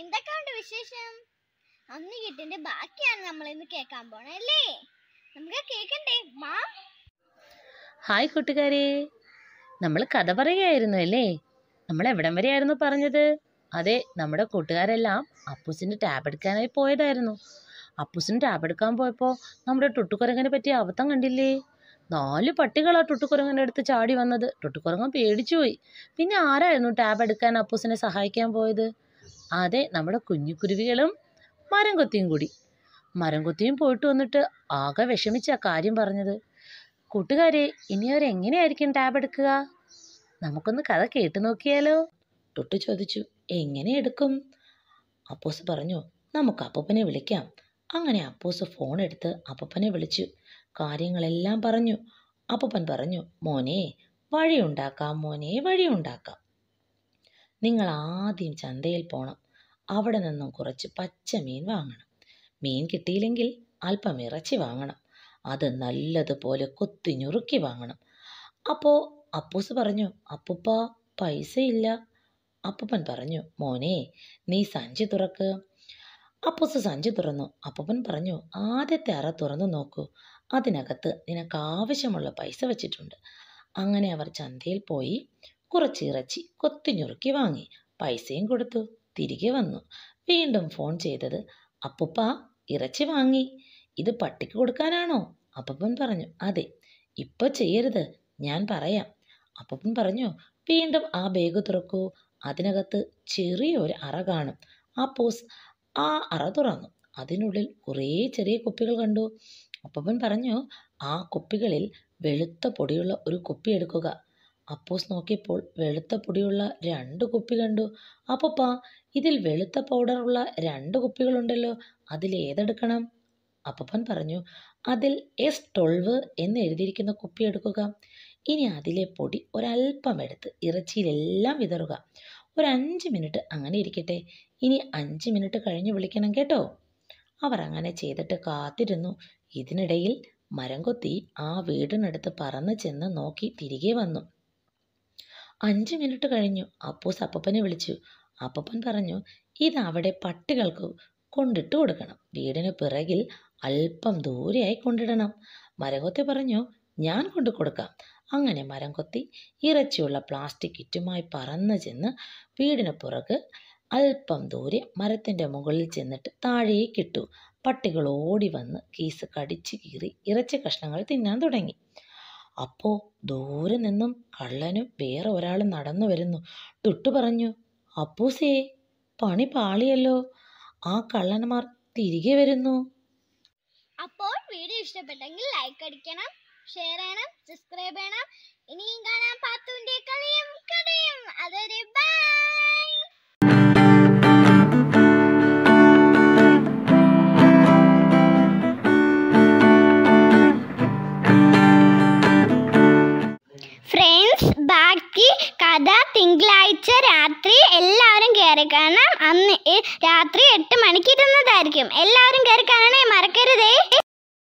എന്തൊക്കെയുണ്ട് വിശേഷം അന്ന് കിട്ടിന്റെ ബാക്കിയാണ് നമ്മൾ ഇന്ന് കേൾക്കാൻ പോണല്ലേ നമുക്ക് കേൾക്കണ്ടേ മാം ഹായ് കൂട്ടുകാരെ നമ്മൾ കഥ പറയുകയായിരുന്നു അല്ലേ നമ്മൾ എവിടം വരെയായിരുന്നു പറഞ്ഞത് അതെ നമ്മുടെ കൂട്ടുകാരെല്ലാം അപ്പൂസിന്റെ ടാബ് എടുക്കാനായി പോയതായിരുന്നു അപ്പൂസിന് ടാബ് എടുക്കാൻ പോയപ്പോൾ നമ്മുടെ ടുട്ടുക്കുരങ്ങനെ പറ്റിയ അബദ്ധം കണ്ടില്ലേ നാല് പട്ടികളാ ടുട്ടുകുരങ്ങൻ്റെ അടുത്ത് ചാടി വന്നത് ടുട്ടുക്കുരങ്ങൻ പേടിച്ചുപോയി പിന്നെ ആരായിരുന്നു ടാബ് എടുക്കാൻ അപ്പൂസിനെ സഹായിക്കാൻ പോയത് അതെ നമ്മുടെ കുഞ്ഞുകുരുവികളും മരം കൊത്തിയും കൂടി മരം കൊത്തിയും പോയിട്ട് വന്നിട്ട് ആകെ വിഷമിച്ച കാര്യം പറഞ്ഞത് കൂട്ടുകാരെ ഇനി അവരെങ്ങനെയായിരിക്കും ടാബ് എടുക്കുക നമുക്കൊന്ന് കഥ കേട്ടു നോക്കിയാലോ തൊട്ട് ചോദിച്ചു എങ്ങനെ എടുക്കും അപ്പോസ് പറഞ്ഞു നമുക്ക് അപ്പപ്പനെ വിളിക്കാം അങ്ങനെ അപ്പോസ് ഫോൺ എടുത്ത് അപ്പപ്പനെ വിളിച്ചു കാര്യങ്ങളെല്ലാം പറഞ്ഞു അപ്പപ്പൻ പറഞ്ഞു മോനെ വഴിയുണ്ടാക്കാം മോനെ വഴിയുണ്ടാക്കാം നിങ്ങൾ ആദ്യം ചന്തയിൽ പോകണം അവിടെ നിന്നും കുറച്ച് പച്ച മീൻ വാങ്ങണം മീൻ കിട്ടിയില്ലെങ്കിൽ അല്പം ഇറച്ചി വാങ്ങണം അത് നല്ലതുപോലെ കൊത്തി ഞുറുക്കി വാങ്ങണം അപ്പോൾ അപ്പൂസ് പറഞ്ഞു അപ്പൂപ്പ പൈസയില്ല അപ്പൂപ്പൻ പറഞ്ഞു മോനെ നീ സഞ്ചി തുറക്ക് അപ്പൂസ് സഞ്ചി തുറന്നു അപ്പൂപ്പൻ പറഞ്ഞു ആദ്യത്തെ അറ തുറന്നു നോക്കൂ അതിനകത്ത് നിനക്ക് ആവശ്യമുള്ള പൈസ വച്ചിട്ടുണ്ട് അങ്ങനെ അവർ ചന്തയിൽ പോയി കുറച്ച് ഇറച്ചി കൊത്തിഞ്ഞുറുക്കി വാങ്ങി പൈസയും കൊടുത്തു തിരികെ വന്നു വീണ്ടും ഫോൺ ചെയ്തത് അപ്പുപ്പ ഇറച്ചി വാങ്ങി ഇത് പട്ടിക്ക് കൊടുക്കാനാണോ അപ്പപ്പൻ പറഞ്ഞു അതെ ഇപ്പൊ ചെയ്യരുത് ഞാൻ പറയാം അപ്പപ്പൻ പറഞ്ഞു വീണ്ടും ആ ബേഗ് തുറക്കൂ അതിനകത്ത് ചെറിയൊരു അറ കാണും ആ പോസ് ആ അറ തുറന്നു അതിനുള്ളിൽ കുറേ ചെറിയ കുപ്പികൾ കണ്ടു അപ്പപ്പൻ പറഞ്ഞു ആ കുപ്പികളിൽ വെളുത്ത പൊടിയുള്ള ഒരു കുപ്പി എടുക്കുക അപ്പോസ് നോക്കിയപ്പോൾ വെളുത്ത പൊടിയുള്ള രണ്ട് കുപ്പി കണ്ടു അപ്പപ്പാ ഇതിൽ വെളുത്ത പൗഡറുള്ള രണ്ട് കുപ്പികളുണ്ടല്ലോ അതിൽ ഏതെടുക്കണം അപ്പപ്പൻ പറഞ്ഞു അതിൽ എസ് ട്വൽവ് എന്ന് എഴുതിയിരിക്കുന്ന കുപ്പി എടുക്കുക ഇനി അതിലെ പൊടി ഒരല്പം എടുത്ത് ഇറച്ചിയിലെല്ലാം വിതറുക ഒരു അഞ്ച് മിനിറ്റ് അങ്ങനെ ഇരിക്കട്ടെ ഇനി അഞ്ച് മിനിറ്റ് കഴിഞ്ഞ് വിളിക്കണം കേട്ടോ അവർ അങ്ങനെ ചെയ്തിട്ട് കാത്തിരുന്നു ഇതിനിടയിൽ മരം കൊത്തി ആ വീടിനടുത്ത് പറന്ന് ചെന്ന് നോക്കി തിരികെ വന്നു അഞ്ച് മിനിറ്റ് കഴിഞ്ഞു അപ്പൂസ് അപ്പപ്പനെ വിളിച്ചു അപ്പപ്പൻ പറഞ്ഞു ഇത് അവിടെ പട്ടികൾക്ക് കൊണ്ടിട്ട് കൊടുക്കണം വീടിന് പിറകിൽ അല്പം ദൂരെയായി കൊണ്ടിടണം മരംകൊത്തി പറഞ്ഞു ഞാൻ കൊണ്ടു കൊടുക്കാം അങ്ങനെ മരം കൊത്തി ഇറച്ചിയുള്ള പ്ലാസ്റ്റിക് കിറ്റുമായി പറന്ന് ചെന്ന് വീടിന് പുറകെ അല്പം ദൂരെ മരത്തിൻ്റെ മുകളിൽ ചെന്നിട്ട് താഴേക്കിട്ടു പട്ടികൾ ഓടി വന്ന് കീസ് കടിച്ചു കീറി ഇറച്ചി കഷ്ണങ്ങൾ തിന്നാൻ തുടങ്ങി അപ്പോൾ ദൂരെ നിന്നും കള്ളനും വേറെ ഒരാളും നടന്നു വരുന്നു തൊട്ടു പറഞ്ഞു അപ്പൂസേ പണി പാളിയല്ലോ ആ കള്ളന്മാർ തിരികെ വരുന്നു അപ്പോൾ വീഡിയോ ഇഷ്ടപ്പെട്ടെങ്കിൽ ലൈക്ക് അടിക്കണം ഷെയർ ചെയ്യണം സബ്സ്ക്രൈബ് ചെയ്യണം ഇനിയും കാണാം പാത്തുവിന്റെ കളിയും കഥയും അതൊരു തിങ്കളാഴ്ച രാത്രി എല്ലാവരും കയറി കാണണം അന്ന് രാത്രി എട്ട് മണിക്ക് ഇരുന്നതായിരിക്കും എല്ലാവരും കയറി കാണണേ മറക്കരുതേ